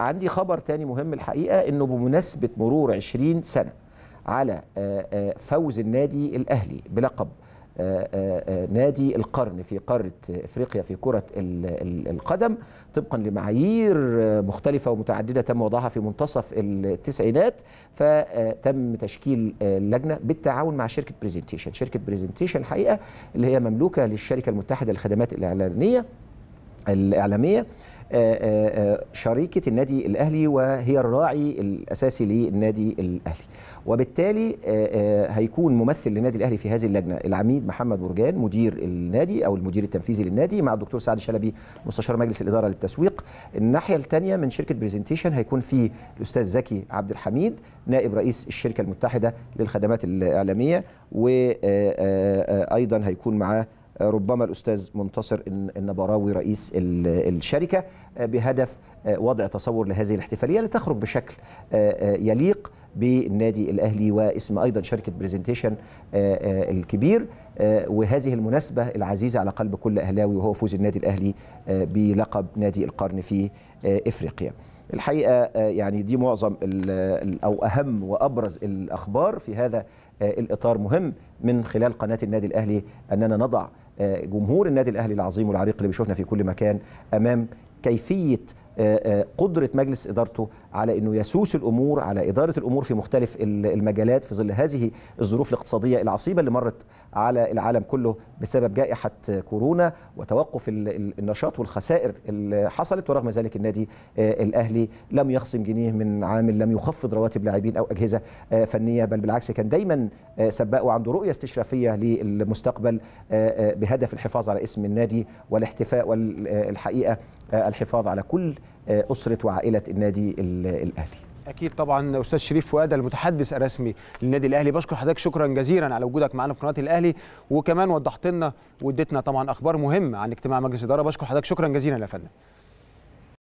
عندي خبر تاني مهم الحقيقه انه بمناسبه مرور 20 سنه على آه، آه، فوز النادي الاهلي بلقب آه، نادي القرن في قارة افريقيا في كرة القدم طبقا لمعايير مختلفة ومتعددة تم وضعها في منتصف التسعينات فتم تشكيل لجنة بالتعاون مع شركة بريزنتيشن شركة بريزنتيشن الحقيقة اللي هي مملوكة للشركة المتحدة للخدمات الإعلانية الإعلامية آه، آه، آه، شريكه النادي الاهلي وهي الراعي الاساسي للنادي الاهلي وبالتالي هيكون ممثل للنادي الاهلي في هذه اللجنه العميد محمد برجان مدير النادي او المدير التنفيذي للنادي مع الدكتور سعد شلبي مستشار مجلس الاداره للتسويق الناحيه الثانيه من شركه برزنتيشن هيكون في الاستاذ زكي عبد الحميد نائب رئيس الشركه المتحده للخدمات الاعلاميه وايضا هيكون معاه ربما الأستاذ منتصر النبراوي رئيس الشركة آه، بهدف آه، وضع تصور لهذه الاحتفالية لتخرج بشكل آه، يليق بالنادي الأهلي واسم أيضا شركة برزنتيشن الكبير وهذه المناسبة العزيزة على قلب كل أهلاوي وهو فوز النادي الأهلي بلقب نادي القرن في إفريقيا الحقيقة يعني دي معظم أو أهم وأبرز الأخبار في هذا الإطار مهم من خلال قناة النادي الأهلي أننا نضع جمهور النادي الاهلي العظيم والعريق اللي بيشوفنا في كل مكان امام كيفيه آه، آه، قدره مجلس ادارته على انه يسوس الامور على اداره الامور في مختلف المجالات في ظل هذه الظروف الاقتصاديه العصيبه اللي مرت على العالم كله بسبب جائحه كورونا وتوقف النشاط والخسائر اللي حصلت ورغم ذلك النادي آه، الاهلي لم يخصم جنيه من عامل لم يخفض رواتب لاعبين او اجهزه فنيه بل بالعكس كان دايما سباق وعنده رؤيه استشرافيه للمستقبل بهدف الحفاظ على اسم النادي والاحتفاء والحقيقه آه، الحفاظ على كل آه، أسرة وعائلة النادي الأهلي اكيد طبعا استاذ شريف فؤاد المتحدث الرسمي للنادي الاهلي بشكر حضرتك شكرا جزيلا على وجودك معانا في قناه الاهلي وكمان وضحت لنا واديتنا طبعا اخبار مهمه عن اجتماع مجلس الاداره بشكر حضرتك شكرا جزيلا يا فندم